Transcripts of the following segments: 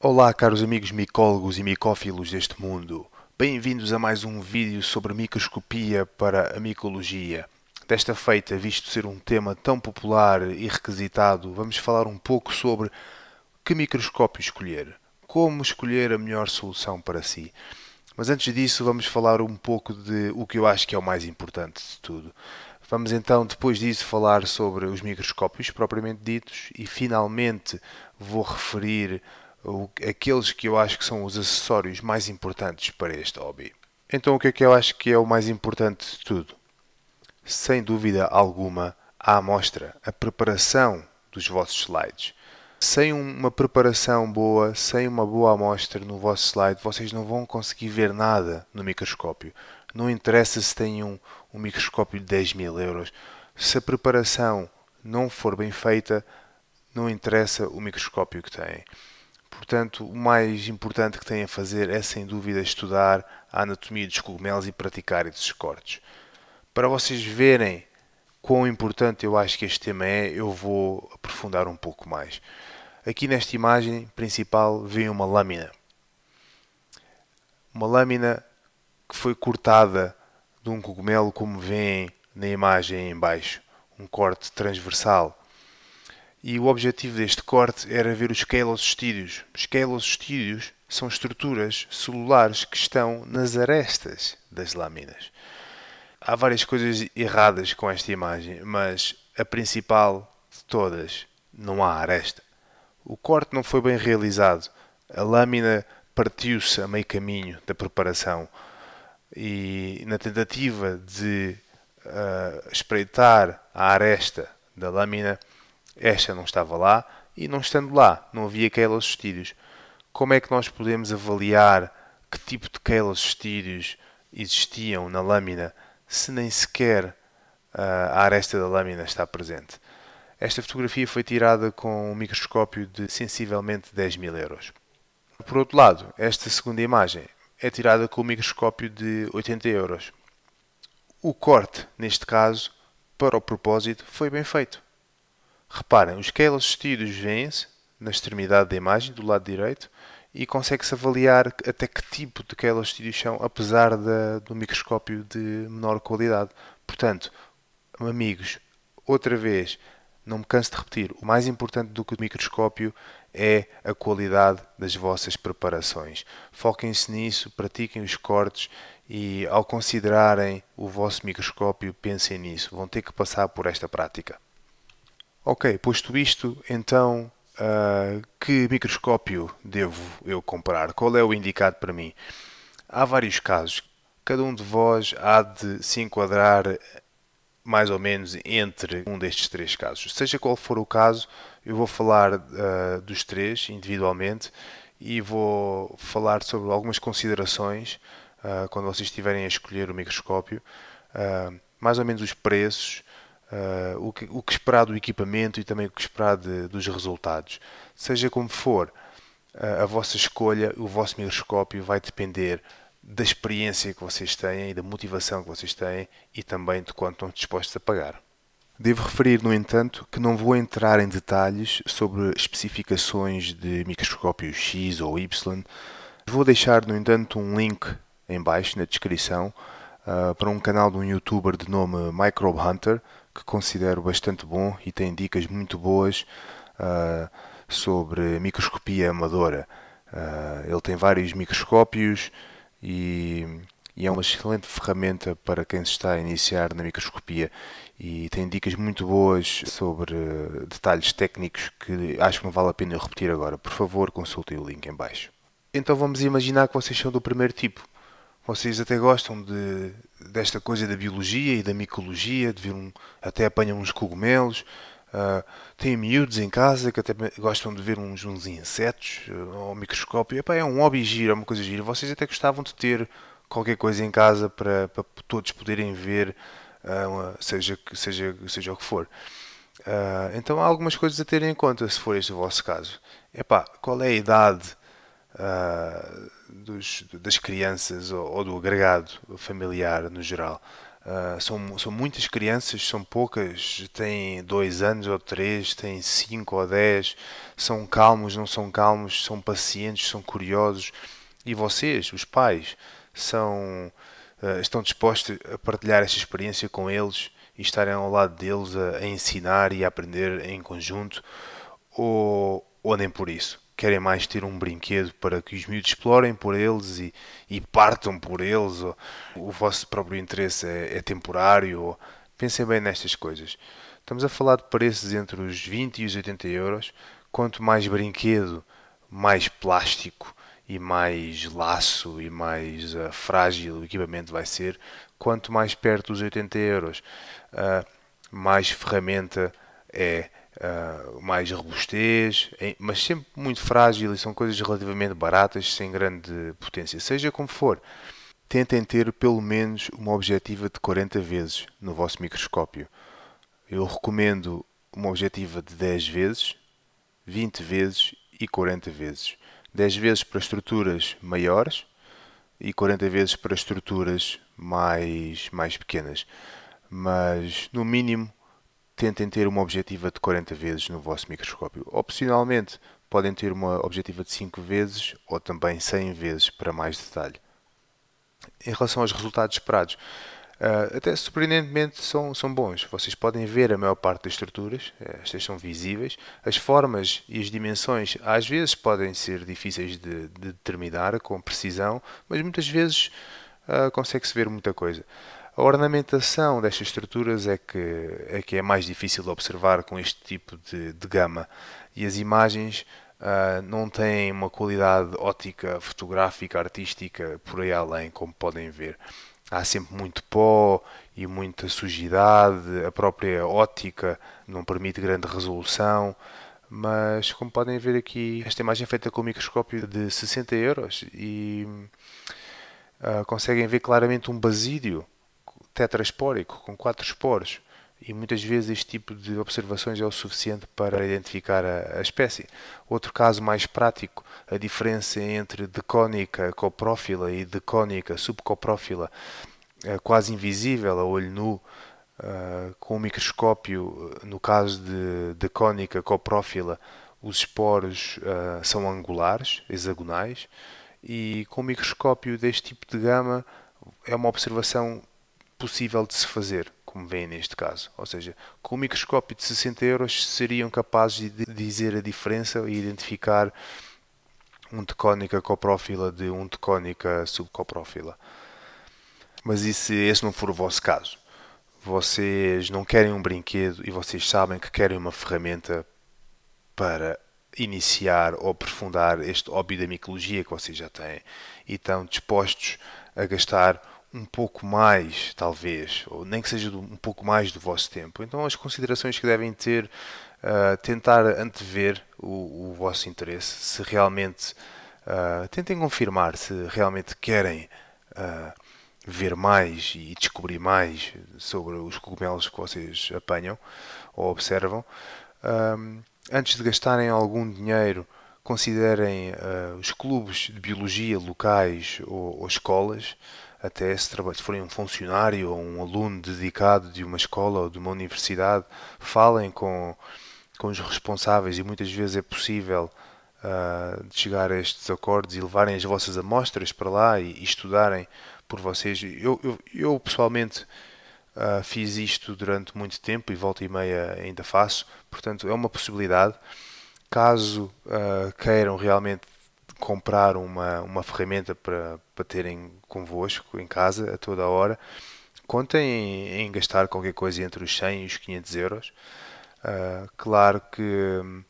Olá, caros amigos micólogos e micófilos deste mundo. Bem-vindos a mais um vídeo sobre microscopia para a micologia. Desta feita, visto ser um tema tão popular e requisitado, vamos falar um pouco sobre que microscópio escolher, como escolher a melhor solução para si. Mas antes disso, vamos falar um pouco de o que eu acho que é o mais importante de tudo. Vamos então, depois disso, falar sobre os microscópios propriamente ditos e finalmente vou referir aqueles que eu acho que são os acessórios mais importantes para este hobby. Então, o que é que eu acho que é o mais importante de tudo? Sem dúvida alguma, a amostra, a preparação dos vossos slides. Sem uma preparação boa, sem uma boa amostra no vosso slide, vocês não vão conseguir ver nada no microscópio. Não interessa se têm um, um microscópio de 10 mil euros. Se a preparação não for bem feita, não interessa o microscópio que têm. Portanto, o mais importante que têm a fazer é sem dúvida estudar a anatomia dos cogumelos e praticar esses cortes. Para vocês verem quão importante eu acho que este tema é, eu vou aprofundar um pouco mais. Aqui nesta imagem principal vem uma lâmina. Uma lâmina que foi cortada de um cogumelo, como vem na imagem em baixo. Um corte transversal. E o objetivo deste corte era ver os quelostídeos. Os quelostídeos são estruturas celulares que estão nas arestas das lâminas. Há várias coisas erradas com esta imagem, mas a principal de todas, não há aresta. O corte não foi bem realizado. A lâmina partiu-se a meio caminho da preparação e na tentativa de uh, espreitar a aresta da lâmina esta não estava lá e, não estando lá, não havia Keilas estírios. Como é que nós podemos avaliar que tipo de Keilas estírios existiam na lâmina se nem sequer ah, a aresta da lâmina está presente? Esta fotografia foi tirada com um microscópio de sensivelmente 10 mil euros. Por outro lado, esta segunda imagem é tirada com um microscópio de 80 euros. O corte, neste caso, para o propósito, foi bem feito. Reparem, os scale assistidos vêem-se na extremidade da imagem, do lado direito, e consegue-se avaliar até que tipo de scale assistidos são, apesar do microscópio de menor qualidade. Portanto, amigos, outra vez, não me canso de repetir, o mais importante do que o microscópio é a qualidade das vossas preparações. Foquem-se nisso, pratiquem os cortes e, ao considerarem o vosso microscópio, pensem nisso. Vão ter que passar por esta prática. Ok, posto isto, então uh, que microscópio devo eu comprar? Qual é o indicado para mim? Há vários casos. Cada um de vós há de se enquadrar mais ou menos entre um destes três casos. Seja qual for o caso, eu vou falar uh, dos três individualmente e vou falar sobre algumas considerações uh, quando vocês estiverem a escolher o microscópio, uh, mais ou menos os preços, uh, o, que, o, que, esperar do equipamento e também o que esperar de, dos resultados. Seja como for, uh, a vossa escolha, o vosso microscópio vai depender da experiência que vocês têm e da motivação que vocês têm e também de quanto estão dispostos a pagar. Devo referir, no entanto, que não vou entrar em detalhes sobre especificações de microscópio X ou Y. Vou deixar, no entanto, um link em baixo na descrição uh, para um canal de um youtuber de nome Microbe Hunter que considero bastante bom e tem dicas muito boas uh, sobre microscopia amadora. Uh, ele tem vários microscópios e, e, é uma excelente ferramenta para quem se está a iniciar na microscopia e tem dicas muito boas sobre detalhes técnicos que acho que não vale a pena eu repetir agora. Por favor, consultem o link em baixo. Então vamos imaginar que vocês são do primeiro tipo vocês até gostam de, desta coisa da biologia e da micologia, de vir um, até apanham uns cogumelos. Uh, têm miúdos em casa que até gostam de ver uns, uns insetos uh, ao microscópio. Epá, é um hobby giro, é uma coisa gira. Vocês até gostavam de ter qualquer coisa em casa para, para todos poderem ver, uh, seja, seja, seja o que for. Uh, então há algumas coisas a terem em conta se for este o vosso caso. Epá, qual é a idade? Uh, dos, das crianças ou, ou, do agregado familiar no geral. Uh, são, são muitas crianças, são poucas, têm dois anos ou três, têm cinco ou dez, são calmos, não são calmos, são pacientes, são curiosos. E vocês, os pais, são, uh, estão dispostos a partilhar essa experiência com eles e estarem ao lado deles a, a ensinar e a aprender em conjunto? Ou, ou nem por isso. Querem mais ter um brinquedo para que os miúdos explorem por eles e, e partam por eles. Ou, o vosso próprio interesse é, é temporário. Ou, pensem bem nestas coisas. Estamos a falar de preços entre os 20 e os 80 euros. Quanto mais brinquedo, mais plástico e mais laço e mais uh, frágil o equipamento vai ser, quanto mais perto dos 80 euros, uh, mais ferramenta é ah, mais robustez, mas sempre muito frágil e são coisas relativamente baratas, sem grande potência. Seja como for, tentem ter pelo menos uma objetiva de 40 vezes no vosso microscópio. Eu recomendo uma objetiva de 10 vezes, 20 vezes e 40 vezes. 10 vezes para estruturas maiores e 40 vezes para estruturas mais, mais pequenas. Mas, no mínimo, tentem ter uma objetiva de 40 vezes no vosso microscópio. Opcionalmente, podem ter uma objetiva de 5 vezes ou também 100 vezes para mais detalhe. Em relação aos resultados esperados, ah, até surpreendentemente são, são bons. Vocês podem ver a maior parte das estruturas, eh, estas são visíveis. As formas e as dimensões às vezes podem ser difíceis de, de determinar com precisão, mas muitas vezes uh, consegue-se ver muita coisa. A ornamentação destas estruturas é que é, que é mais difícil de observar com este tipo de, de gama e as imagens uh, não têm uma qualidade ótica, fotográfica, artística por aí além, como podem ver. Há sempre muito pó e muita sujidade, a própria ótica não permite grande resolução. Mas como podem ver aqui, esta imagem é feita com um microscópio de 60 euros e uh, conseguem ver claramente um basídio tetraspórico, com quatro esporos, e muitas vezes este tipo de observações é o suficiente para identificar a, a espécie. Outro caso mais prático, a diferença entre decónica coprófila e decónica subcoprófila, é quase invisível a olho nu, Uh, com o microscópio, no caso de, de cónica coprófila, os esporos uh, são angulares, hexagonais, e com o microscópio deste tipo de gama é uma observação possível de se fazer, como vem neste caso. Ou seja, com um microscópio de 60 euros seriam capazes de dizer a diferença e identificar um tecónica coprófila de um tecónica subcoprófila. Mas e se esse não for o vosso caso? Vocês não querem um brinquedo e vocês sabem que querem uma ferramenta para iniciar ou aprofundar este hobby da micologia que vocês já têm e estão dispostos a gastar um pouco mais, talvez, ou nem que seja um pouco mais do vosso tempo. Então, as considerações que devem ter, uh, tentar antever o, o, vosso interesse, se realmente uh, tentem confirmar se realmente querem uh, ver mais e descobrir mais sobre os cogumelos que vocês apanham ou observam. antes de gastarem algum dinheiro considerem uh, os clubes de biologia locais ou, ou escolas até se, se forem um funcionário ou um aluno dedicado de uma escola ou de uma universidade, falem com, com os responsáveis e muitas vezes é possível uh, chegar a estes acordos e levarem as vossas amostras para lá e, e estudarem por vocês. Eu, eu, eu pessoalmente uh, fiz isto durante muito tempo e volta e meia ainda faço, portanto é uma possibilidade. Caso uh, queiram realmente comprar uma, uma ferramenta para, para terem convosco em casa a toda a hora, contem em, em gastar qualquer coisa entre os 100 e os 500 euros. Uh, claro que hum,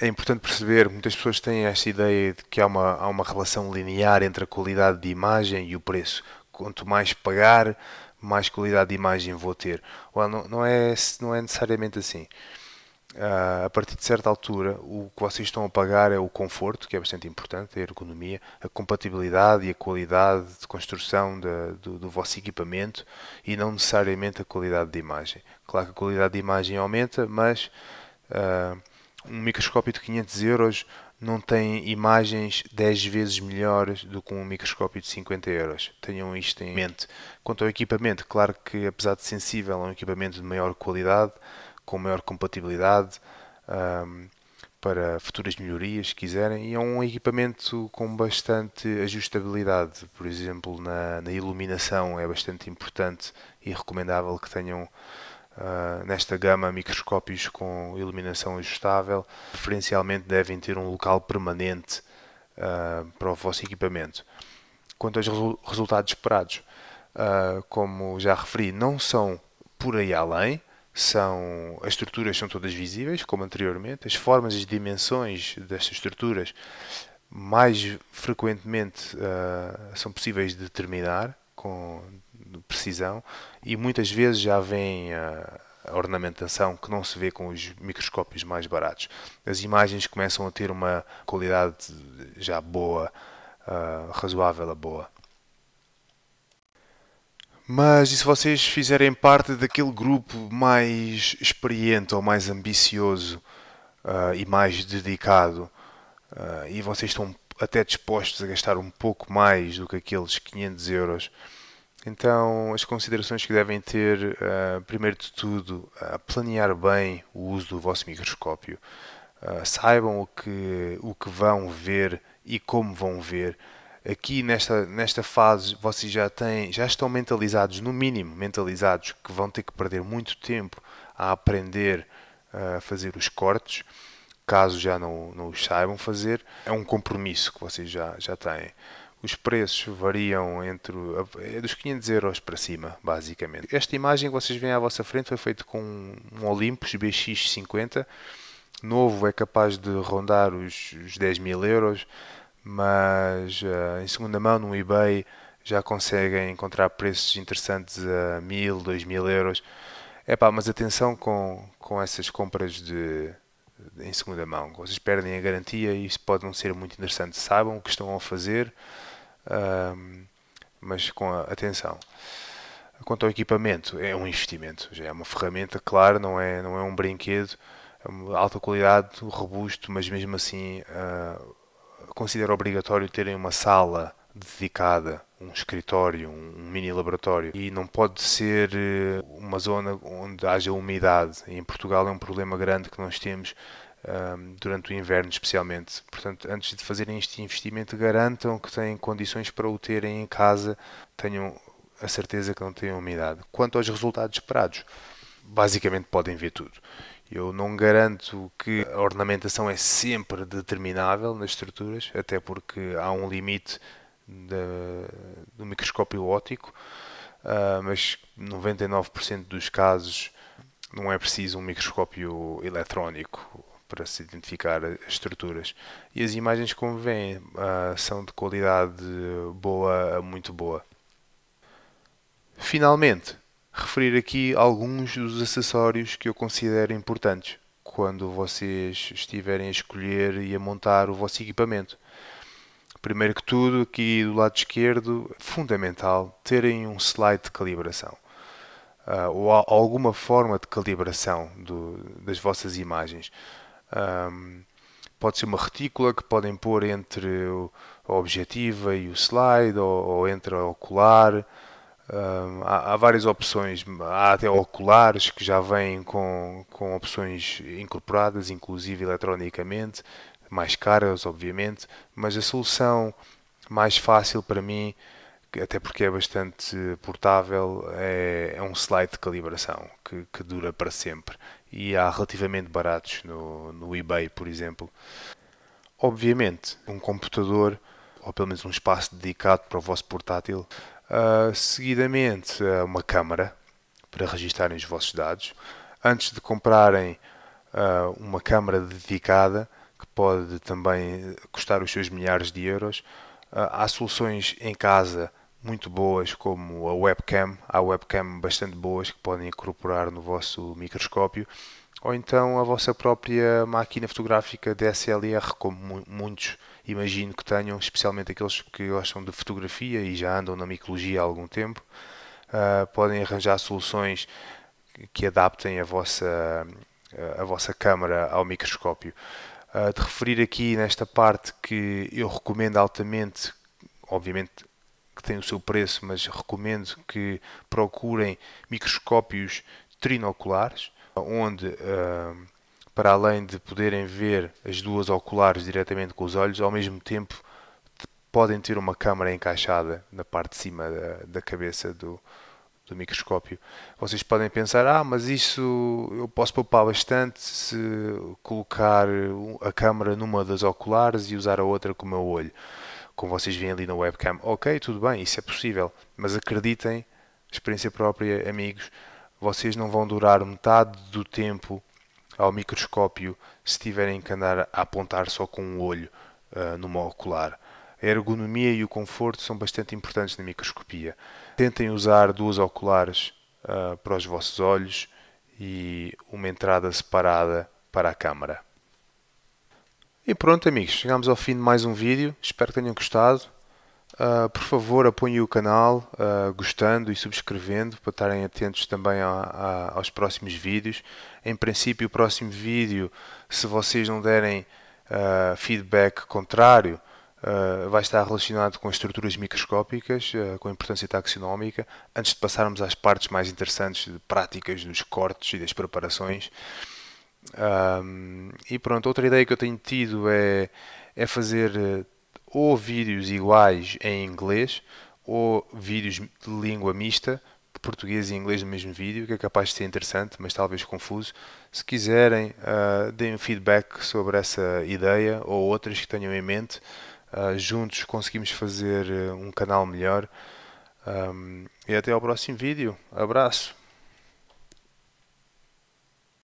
é importante perceber, muitas pessoas têm esta ideia de que há uma, há uma relação linear entre a qualidade de imagem e o preço. Quanto mais pagar, mais qualidade de imagem vou ter. Well, não, não, é, não é necessariamente assim. Uh, a partir de certa altura, o que vocês estão a pagar é o conforto, que é bastante importante, a ergonomia, a compatibilidade e a qualidade de construção de, do, do, vosso equipamento e não necessariamente a qualidade de imagem. Claro que a qualidade de imagem aumenta, mas uh, um microscópio de 500 euros não tem imagens 10 vezes melhores do que um microscópio de 50 euros. Tenham isto em mente. Quanto ao equipamento, claro que apesar de sensível, é um equipamento de maior qualidade com maior compatibilidade um, para futuras melhorias, se quiserem, e é um equipamento com bastante ajustabilidade, por exemplo, na, na iluminação é bastante importante e recomendável que tenham uh, nesta gama microscópios com iluminação ajustável, preferencialmente devem ter um local permanente uh, para o vosso equipamento. Quanto aos resultados esperados, uh, como já referi, não são por aí além, são as estruturas são todas visíveis, como anteriormente, as formas e as dimensões destas estruturas mais frequentemente uh, são possíveis de determinar com precisão e muitas vezes já vem uh, ah, a ornamentação que não se vê com os microscópios mais baratos. As imagens começam a ter uma qualidade já boa, uh, razoável a boa. Mas e se vocês fizerem parte daquele grupo mais experiente ou mais ambicioso uh, e mais dedicado, uh, e vocês estão até dispostos a gastar um pouco mais do que aqueles 500 euros, então as considerações que devem ter, uh, primeiro de tudo, planear bem o uso do vosso microscópio. saibam o que, o que vão ver e como vão ver aqui nesta, nesta fase vocês já têm, já estão mentalizados, no mínimo mentalizados, que vão ter que perder muito tempo a aprender eh, a fazer os cortes, caso já não, não os saibam fazer, é um compromisso que vocês já, já têm. Os preços variam entre é dos 500 euros para cima, basicamente. Esta imagem que vocês veem à vossa frente foi feita com um Olympus BX50, novo é capaz de rondar os, os 10 mil euros, mas uh, em segunda mão no eBay já conseguem encontrar preços interessantes a mil, dois mil euros. Epá, mas atenção com, com essas compras de, de, em segunda mão. Vocês perdem a garantia e isso pode não ser muito interessante. Saibam o que estão a fazer, uh, mas com atenção. Quanto ao equipamento, é um investimento, já é uma ferramenta, claro, não é, não é um brinquedo, é alta qualidade, robusto, mas mesmo assim uh, Considero obrigatório terem uma sala dedicada, um escritório, um mini laboratório e não pode ser eh, uma zona onde haja umidade. Em Portugal é um problema grande que nós temos um, ehm, durante o inverno, especialmente. Portanto, antes de fazerem este investimento, garantam que têm condições para o terem em casa, tenham a certeza que não têm umidade. Quanto aos resultados esperados, basicamente podem ver tudo. Eu não garanto que a ornamentação é sempre determinável nas estruturas, até porque há um limite de, do microscópio óptico, uh, mas 99% dos casos não é preciso um microscópio eletrónico para se identificar as estruturas. E as imagens, como veem, uh, ah, são de qualidade boa a muito boa. Finalmente, referir aqui alguns dos acessórios que eu considero importantes quando vocês estiverem a escolher e a montar o vosso equipamento. Primeiro que tudo, aqui do lado esquerdo, é fundamental terem um slide de calibração uh, ou alguma forma de calibração do, das vossas imagens. Um, pode ser uma retícula que podem pôr entre a objetiva e o slide, ou, ou entre a ocular, um, há, há, várias opções, há até oculares que já vêm com, com opções incorporadas, inclusive eletronicamente, mais caras, obviamente, mas a solução mais fácil para mim, até porque é bastante portável, é, é um slide de calibração que, que, dura para sempre e há relativamente baratos no, no eBay, por exemplo. Obviamente, um computador ou pelo menos um espaço dedicado para o vosso portátil Uh, seguidamente, uma câmara para registarem os vossos dados. Antes de comprarem uh, uma câmara dedicada, que pode também custar os seus milhares de euros, ah, há soluções em casa muito boas, como a webcam. Há webcam bastante boas que podem incorporar no vosso microscópio ou então a vossa própria máquina fotográfica DSLR, como muitos imagino que tenham, especialmente aqueles que gostam de fotografia e já andam na micologia há algum tempo, uh, podem arranjar soluções que adaptem a vossa, a vossa câmara ao microscópio. Uh, de referir aqui nesta parte que eu recomendo altamente, obviamente que tem o seu preço, mas recomendo que procurem microscópios trinoculares, onde uh, para além de poderem ver as duas oculares diretamente com os olhos, ao mesmo tempo podem ter uma câmara encaixada na parte de cima da, da cabeça do, do microscópio. Vocês podem pensar, ah, mas isso eu posso poupar bastante se colocar a câmera numa das oculares e usar a outra com o meu olho. Como vocês veem ali na webcam. Ok, tudo bem, isso é possível. Mas acreditem, experiência própria, amigos, vocês não vão durar metade do tempo ao microscópio se tiverem que andar a apontar só com um olho uh, numa ocular. A ergonomia e o conforto são bastante importantes na microscopia. Tentem usar duas oculares uh, para os vossos olhos e uma entrada separada para a câmara. E pronto, amigos, chegamos ao fim de mais um vídeo. Espero que tenham gostado. Uh, por favor, apoiem o canal uh, gostando e subscrevendo para estarem atentos também a, a, aos próximos vídeos. Em princípio, o próximo vídeo, se vocês não derem uh, feedback contrário, vai estar relacionado com estruturas microscópicas, com a importância taxonómica, antes de passarmos às partes mais interessantes de práticas dos cortes e das preparações. Um, e pronto, outra ideia que eu tenho tido é, é fazer eh, ou vídeos iguais em inglês ou vídeos de língua mista, português e inglês no mesmo vídeo, que é capaz de ser interessante, mas talvez confuso. Se quiserem, uh, deem um feedback sobre essa ideia ou outras que tenham em mente. Uh, juntos conseguimos fazer ah, um canal melhor. Um, e até ao próximo vídeo. Abraço!